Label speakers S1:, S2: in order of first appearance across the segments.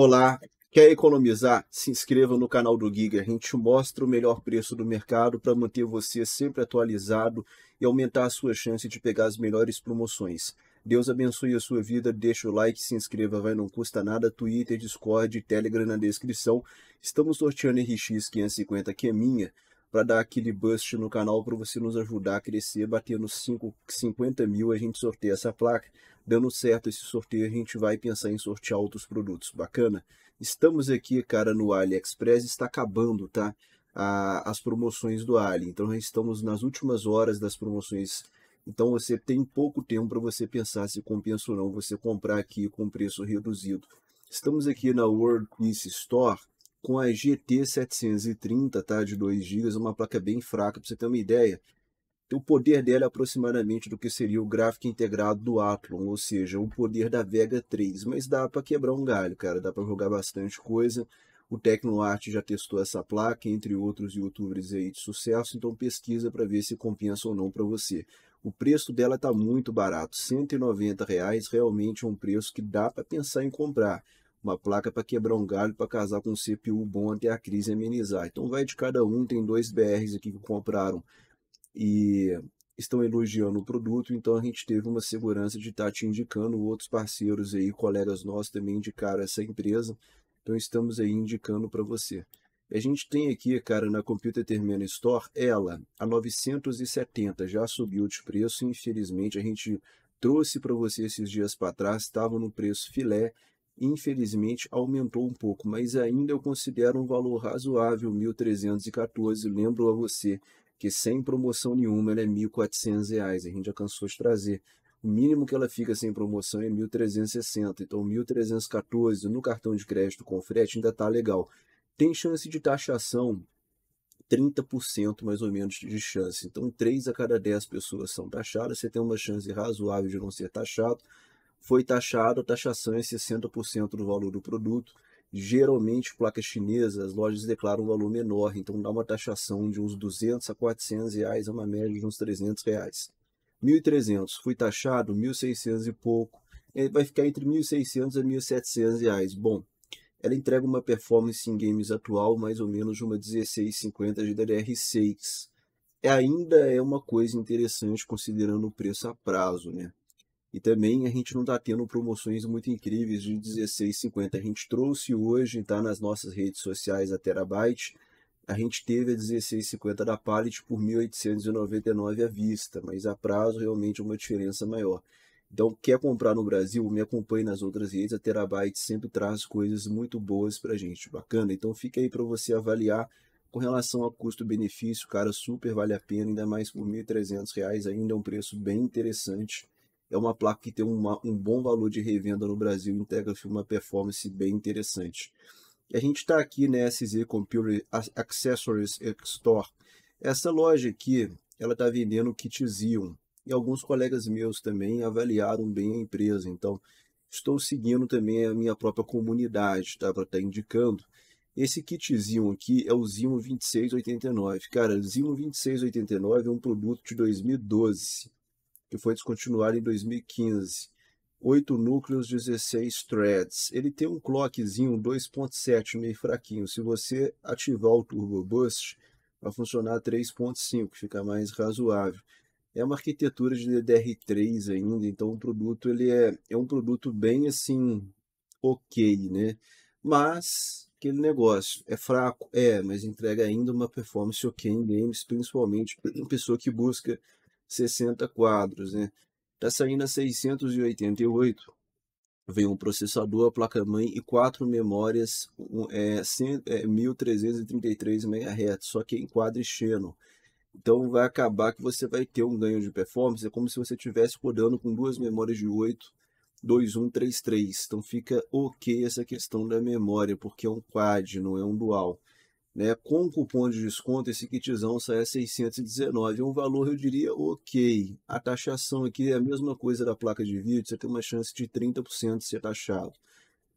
S1: Olá, quer economizar? Se inscreva no canal do Giga. A gente mostra o melhor preço do mercado para manter você sempre atualizado e aumentar a sua chance de pegar as melhores promoções. Deus abençoe a sua vida, deixa o like, se inscreva, vai, não custa nada, Twitter, Discord, Telegram na descrição. Estamos sorteando RX 550, que é minha, para dar aquele boost no canal para você nos ajudar a crescer, bater nos 5, 50 mil, a gente sorteia essa placa. Dando certo esse sorteio, a gente vai pensar em sortear outros produtos. Bacana? Estamos aqui, cara, no AliExpress, está acabando, tá? A, as promoções do Ali. Então, estamos nas últimas horas das promoções então você tem pouco tempo para você pensar se compensa ou não você comprar aqui com preço reduzido. Estamos aqui na World Peace Store com a GT730, tá? De 2 GB, uma placa bem fraca, para você ter uma ideia. O poder dela é aproximadamente do que seria o gráfico integrado do Athlon, ou seja, o poder da Vega 3. Mas dá para quebrar um galho, cara, dá para jogar bastante coisa. O TecnoArt já testou essa placa, entre outros youtubers aí de sucesso, então pesquisa para ver se compensa ou não para você. O preço dela está muito barato, R$ 190, reais, realmente é um preço que dá para pensar em comprar uma placa para quebrar um galho para casar com um CPU bom até a crise amenizar. Então vai de cada um, tem dois BRs aqui que compraram e estão elogiando o produto, então a gente teve uma segurança de estar tá te indicando, outros parceiros aí, colegas nossos também indicaram essa empresa, então estamos aí indicando para você. A gente tem aqui, cara, na Computer Terminal Store, ela, a 970, já subiu de preço, infelizmente a gente trouxe para você esses dias para trás, estava no preço filé, infelizmente aumentou um pouco, mas ainda eu considero um valor razoável, 1.314. Lembro a você que sem promoção nenhuma ela é 1.400 reais, a gente alcançou de trazer. O mínimo que ela fica sem promoção é 1.360, então 1.314 no cartão de crédito com frete ainda tá legal. Tem chance de taxação, 30% mais ou menos de chance. Então, 3 a cada 10 pessoas são taxadas, você tem uma chance razoável de não ser taxado foi taxado a taxação é em 60% do valor do produto. Geralmente, placas chinesas, as lojas declaram um valor menor, então dá uma taxação de uns 200 a 400 reais, é uma média de uns 300 reais. 1.300, fui taxado 1.600 e pouco, ele vai ficar entre 1.600 a 1.700 reais. Bom, ela entrega uma performance em games atual mais ou menos de uma 1650 de ddr 6 É, ainda é uma coisa interessante considerando o preço a prazo, né? E também a gente não está tendo promoções muito incríveis de 16,50. A gente trouxe hoje, está nas nossas redes sociais a Terabyte. A gente teve a 16,50 da Pallet por 1.899 à vista, mas a prazo realmente é uma diferença maior. Então, quer comprar no Brasil, me acompanhe nas outras redes. A Terabyte sempre traz coisas muito boas para gente, bacana. Então, fica aí para você avaliar com relação a custo-benefício, cara, super vale a pena, ainda mais por R$ 1.300, ainda é um preço bem interessante é uma placa que tem uma, um bom valor de revenda no Brasil e entrega uma performance bem interessante. E a gente está aqui na SZ Computer Accessories Store. Essa loja aqui, ela está vendendo kit Zion. E alguns colegas meus também avaliaram bem a empresa. Então, estou seguindo também a minha própria comunidade, tá? Para estar tá indicando. Esse Kit Zion aqui é o Zion 2689. Cara, Zion 2689 é um produto de 2012 que foi descontinuado em 2015. 8 núcleos, 16 threads. Ele tem um clockzinho 2.7, meio fraquinho. Se você ativar o Turbo Boost, vai funcionar 3.5, fica mais razoável. É uma arquitetura de DDR3 ainda, então o produto ele é, é um produto bem assim, ok, né? Mas aquele negócio é fraco, é, mas entrega ainda uma performance ok em games, principalmente pessoa que busca 60 quadros, né? Está saindo a 688. Vem um processador, placa-mãe e quatro memórias um, é, 100, é, 1333 MHz, só que em quadro Xenon. Então vai acabar que você vai ter um ganho de performance, é como se você estivesse codando com duas memórias de 8, 2133. Então fica ok essa questão da memória, porque é um quad, não é um dual. Né? Com cupom de desconto, esse kitzão sai a 619. É um valor, eu diria, ok. A taxação aqui é a mesma coisa da placa de vídeo, você tem uma chance de 30% de ser taxado.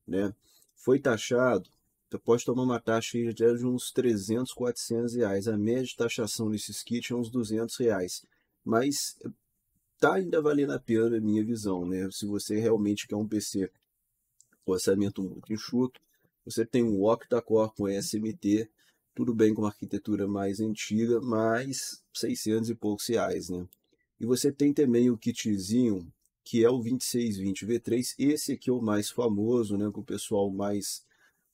S1: Né? Foi taxado, você pode tomar uma taxa de uns 300, 400 reais. A média de taxação nesses kits é uns 200 reais. Mas tá ainda valendo a pena, na minha visão, né? Se você realmente quer um PC com orçamento muito enxuto, você tem um octa-core com SMT tudo bem com uma arquitetura mais antiga, mas 600 e poucos reais, né? E você tem também o kitzinho, que é o 2620 V3, esse aqui é o mais famoso, né, que o pessoal mais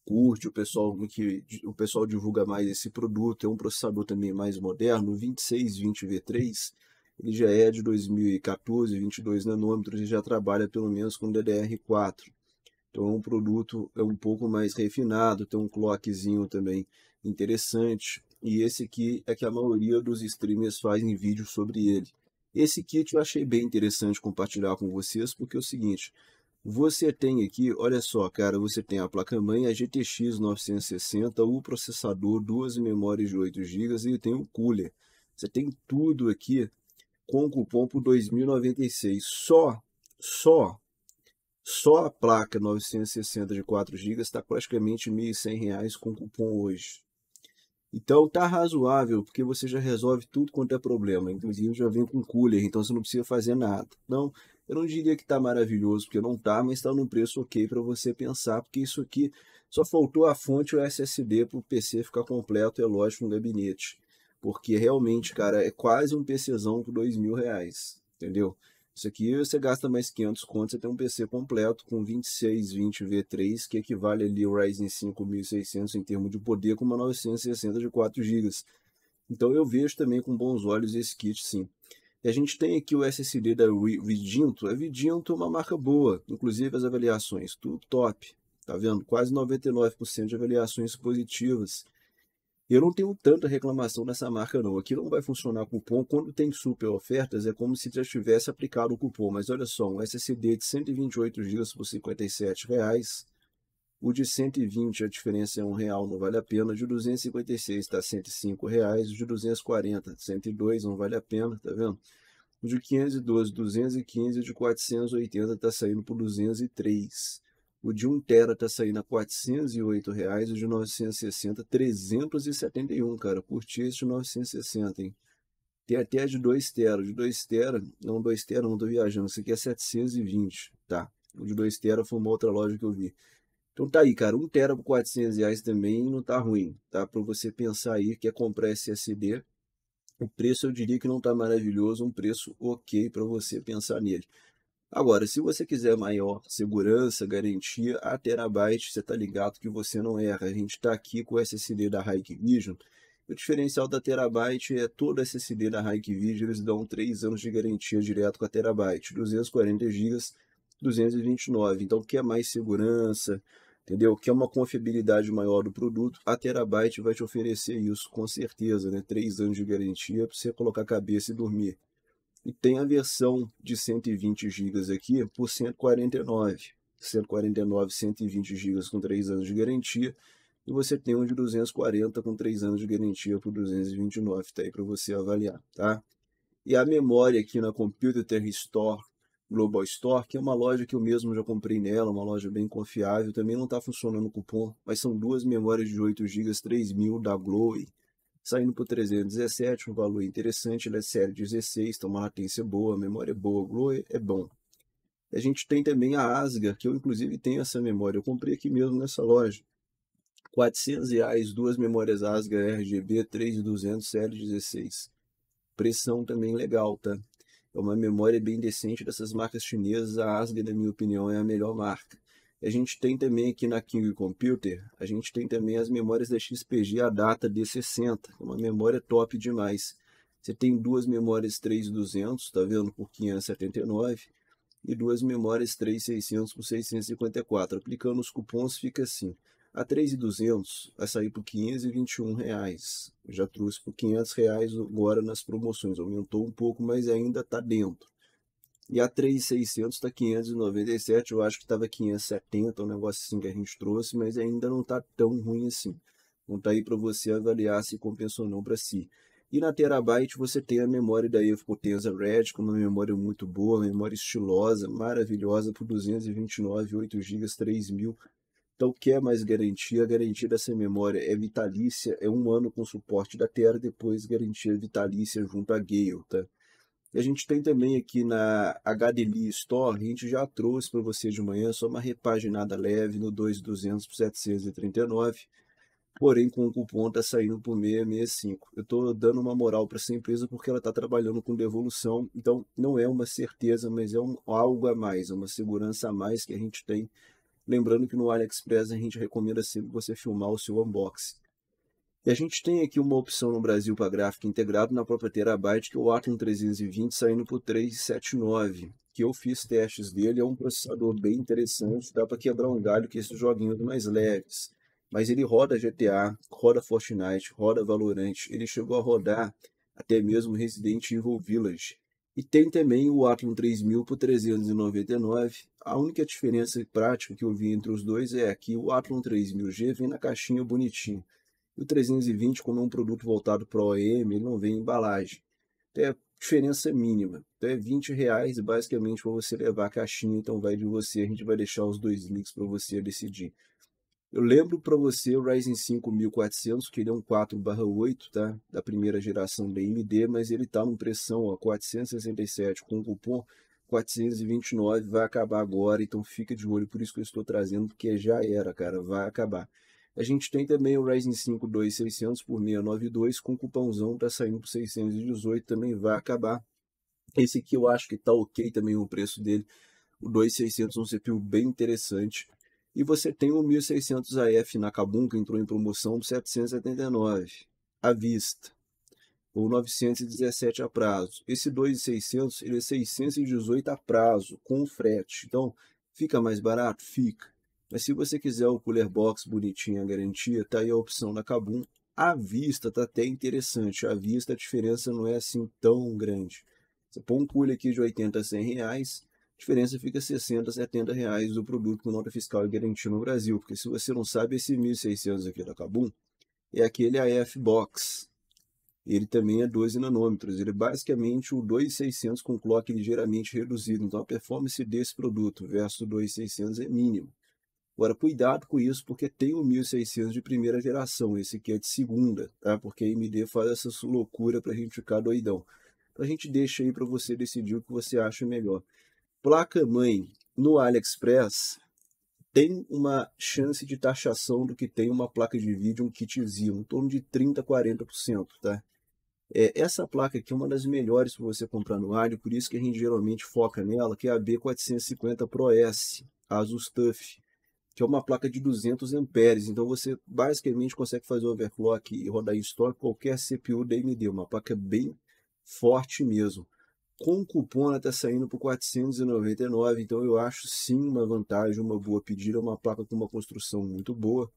S1: curte, o pessoal que o pessoal divulga mais esse produto, é um processador também mais moderno, o 2620 V3, ele já é de 2014, 22 nanômetros e já trabalha pelo menos com DDR4. Então é um produto é um pouco mais refinado, tem um clockzinho também interessante. E esse aqui é que a maioria dos streamers fazem vídeo sobre ele. Esse kit eu achei bem interessante compartilhar com vocês, porque é o seguinte, você tem aqui, olha só, cara, você tem a placa-mãe, a GTX 960, o processador, duas memórias de 8 GB e tem o cooler. Você tem tudo aqui com cupom por 2096. Só, só, só a placa 960 de 4 GB está praticamente R$ 1.100 com cupom hoje. Então tá razoável, porque você já resolve tudo quanto é problema. Inclusive já vem com cooler, então você não precisa fazer nada. Então, eu não diria que tá maravilhoso, porque não tá, mas está num preço ok para você pensar, porque isso aqui só faltou a fonte SSD para o PC ficar completo, é lógico, no gabinete. Porque realmente, cara, é quase um PCzão com dois mil reais, entendeu? Isso aqui você gasta mais 500 conto, você tem um PC completo com 2620 V3, que equivale ali o Ryzen 5 1600 em termos de poder, com uma 960 de 4 GB. Então eu vejo também com bons olhos esse kit sim. E a gente tem aqui o SSD da Vidinto, a Vidinto é uma marca boa, inclusive as avaliações, tudo top, tá vendo? Quase 99% de avaliações positivas. Eu não tenho tanta reclamação dessa marca não. Aqui não vai funcionar cupom. Quando tem super ofertas é como se já tivesse aplicado o cupom. Mas olha só, um SSD de 128 GB por R$ 57,00. O de 120 a diferença é um real, não vale a pena. O de 256 está 105 reais. O de 240, 102 não vale a pena, tá vendo? O de 512, 215, o de 480 está saindo por 203. O de 1 tera tá saindo a 408 reais, o de 960 371, cara. Curti esse de 960, hein? Tem até de 2 tera, de 2 tera, não 2 tera, não tô viajando, Esse aqui é 720, tá? O de 2 tera foi uma outra loja que eu vi. Então tá aí, cara, 1 tera por 400 reais também não tá ruim, tá? Para você pensar aí, quer comprar SSD, o preço eu diria que não tá maravilhoso, um preço ok para você pensar nele. Agora, se você quiser maior segurança, garantia, a Terabyte, você está ligado que você não erra. A gente está aqui com o SSD da Hikvision. O diferencial da Terabyte é todo SSD da Hikvision, eles dão 3 anos de garantia direto com a Terabyte, 240 GB, 229. Então, quer mais segurança, entendeu? Quer uma confiabilidade maior do produto, a Terabyte vai te oferecer isso, com certeza, né? 3 anos de garantia para você colocar a cabeça e dormir. E tem a versão de 120 GB aqui por 149. 149, 120 GB com 3 anos de garantia. E você tem um de 240 com 3 anos de garantia por 229, tá aí para você avaliar, tá? E a memória aqui na Computer Store Global Store, que é uma loja que eu mesmo já comprei nela, uma loja bem confiável, também não está funcionando o cupom, mas são duas memórias de 8 GB 3000 da Glowy, saindo por 317, um valor interessante, ele é série 16, então uma latência boa, memória é boa, o Glow é, é bom. A gente tem também a Asga, que eu inclusive tenho essa memória, eu comprei aqui mesmo nessa loja. 400 reais, duas memórias Asga RGB 3200 série 16. Pressão também legal, tá? É uma memória bem decente dessas marcas chinesas, a Asga, na minha opinião, é a melhor marca a gente tem também aqui na King Computer, a gente tem também as memórias da XPG, a data D60, é uma memória top demais. Você tem duas memórias 3200, tá vendo, por 579, e duas memórias 3600 por 654. Aplicando os cupons fica assim, a 3200 vai sair por 521 reais. já trouxe por 500 reais agora nas promoções, aumentou um pouco, mas ainda está dentro. E a 3.600 está 597, eu acho que estava 570, um negócio assim que a gente trouxe, mas ainda não está tão ruim assim. Então tá aí para você avaliar se compensa ou não para si. E na Terabyte você tem a memória da EFCO Tensa Red, com uma memória muito boa, memória estilosa, maravilhosa, por 229, 8 GB, 3000. Então, quer é mais garantia? A garantia dessa memória é vitalícia, é um ano com suporte da Terra, depois garantia vitalícia junto à Gale, tá? E a gente tem também aqui na HDLI Store, a gente já trouxe para você de manhã, só uma repaginada leve no 2.200 por 739, porém com o cupom está saindo por 665. Eu estou dando uma moral para essa empresa porque ela está trabalhando com devolução, então não é uma certeza, mas é um, algo a mais, é uma segurança a mais que a gente tem. Lembrando que no AliExpress a gente recomenda sempre você filmar o seu unboxing. E a gente tem aqui uma opção no Brasil para gráfico integrado na própria Terabyte, que é o Atom 320 saindo por 379, que eu fiz testes dele, é um processador bem interessante, dá para quebrar um galho com esses joguinhos mais leves. Mas ele roda GTA, roda Fortnite, roda Valorant, ele chegou a rodar até mesmo Resident Evil Village. E tem também o Atom 3000 por 399. A única diferença prática que eu vi entre os dois é que o Atom 3000G vem na caixinha bonitinho. E o 320, como é um produto voltado para o OEM, ele não vem embalagem. Então é diferença é mínima. Então é 20 reais basicamente para você levar a caixinha, então vai de você, a gente vai deixar os dois links para você decidir. Eu lembro para você o Ryzen 5 1400, que ele é um 4/8, tá? Da primeira geração da AMD, mas ele tá numa pressão, ó, 467 com cupom 429 vai acabar agora, então fica de olho, por isso que eu estou trazendo, porque já era, cara, vai acabar. A gente tem também o Ryzen 5 2600 por 692 com cupãozão, tá saindo por 618, também vai acabar. Esse aqui eu acho que tá ok também o preço dele. O 2600 é um CPU bem interessante. E você tem o 1600 AF na Kabum, que entrou em promoção por 779 à vista ou 917 a prazo. Esse 2,600 ele é 618 a prazo com frete. Então, fica mais barato? Fica. Mas se você quiser o cooler box bonitinho, a garantia, tá aí a opção da Kabum. À vista tá até interessante. À vista a diferença não é assim tão grande. Você põe um cooler aqui de 80 a 100 reais, a diferença fica 60 a 70 reais do produto com nota fiscal e garantia no Brasil. Porque se você não sabe, esse 1.600 aqui da Kabum é aquele AF Box. Ele também é 12 nanômetros. Ele é basicamente o 2600 com clock ligeiramente reduzido. Então a performance desse produto versus o 2600 é mínimo. Agora, cuidado com isso, porque tem o 1600 de primeira geração, esse aqui é de segunda, tá? Porque a AMD faz essa loucura para a gente ficar doidão. Então, a gente deixa aí para você decidir o que você acha melhor. Placa-mãe no AliExpress tem uma chance de taxação do que tem uma placa de vídeo, um kitzinho, em torno de 30%, 40%, tá? É, essa placa aqui é uma das melhores para você comprar no Ali, por isso que a gente geralmente foca nela, que é a B450 Pro S, Asus TUF que é uma placa de 200 amperes. Então você basicamente consegue fazer overclock e rodar em estoque qualquer CPU da AMD, uma placa bem forte mesmo. Com cupom ela está saindo por 499, então eu acho sim uma vantagem, uma boa pedida, é uma placa com uma construção muito boa.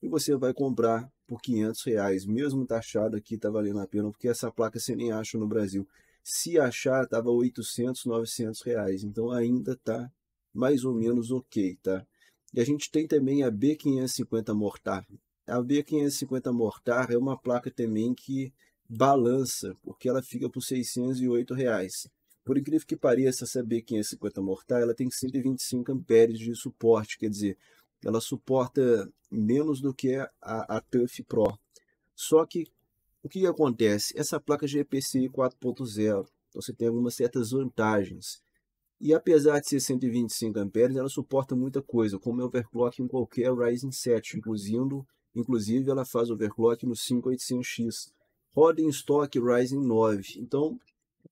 S1: E você vai comprar por 500 reais, mesmo taxado aqui está valendo a pena, porque essa placa você nem acha no Brasil. Se achar, estava 800, 900 reais, então ainda está mais ou menos ok, tá? E a gente tem também a B550 Mortar. A B550 Mortar é uma placa também que balança, porque ela fica por 608 reais. Por incrível que pareça, essa B550 Mortar ela tem 125 amperes de suporte, quer dizer, ela suporta menos do que a, a TUF Pro. Só que o que acontece? Essa placa GPC 4.0, então você tem algumas certas vantagens. E apesar de ser 125 amperes, ela suporta muita coisa, como é overclock em qualquer Ryzen 7, inclusive ela faz overclock no 5800X. Roda em estoque Ryzen 9. Então,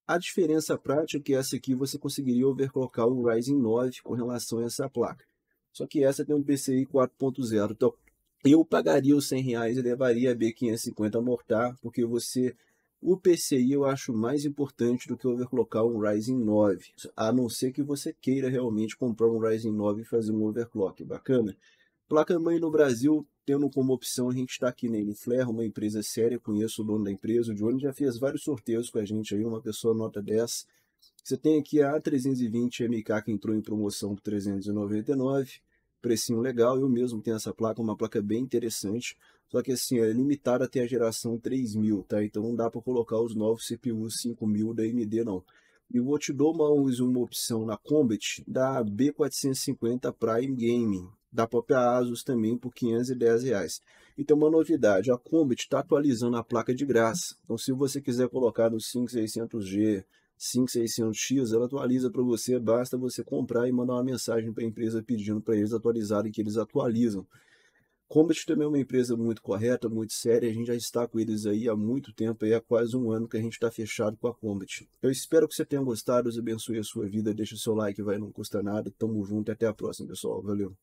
S1: a diferença prática é que essa aqui você conseguiria overclockar o Ryzen 9 com relação a essa placa. Só que essa tem um PCI 4.0, então eu pagaria os 100 reais e levaria a B550 a mortar, porque você o PCI eu acho mais importante do que overclockar um Ryzen 9, a não ser que você queira realmente comprar um Ryzen 9 e fazer um overclock, bacana? Placa-mãe no Brasil, tendo como opção, a gente está aqui na Enfler, uma empresa séria, conheço o dono da empresa, o Johnny já fez vários sorteios com a gente aí, uma pessoa nota 10. Você tem aqui a A320MK que entrou em promoção por 399, precinho legal, eu mesmo tenho essa placa, uma placa bem interessante. Só que assim, é limitado até a geração 3000, tá? Então não dá para colocar os novos CPUs 5000 da AMD não. E vou te dar mais uma opção na Combat da B450 Prime Gaming, da própria ASUS também por 510 reais. E então, tem uma novidade, a Combat está atualizando a placa de graça. Então se você quiser colocar no 5600G, 5600X, ela atualiza para você, basta você comprar e mandar uma mensagem para a empresa pedindo para eles atualizarem que eles atualizam. Combat também é uma empresa muito correta, muito séria. A gente já está com eles aí há muito tempo, aí há quase um ano que a gente está fechado com a Combat. Eu espero que você tenha gostado, Deus abençoe a sua vida, deixa o seu like, vai, não custa nada. Tamo junto e até a próxima, pessoal. Valeu!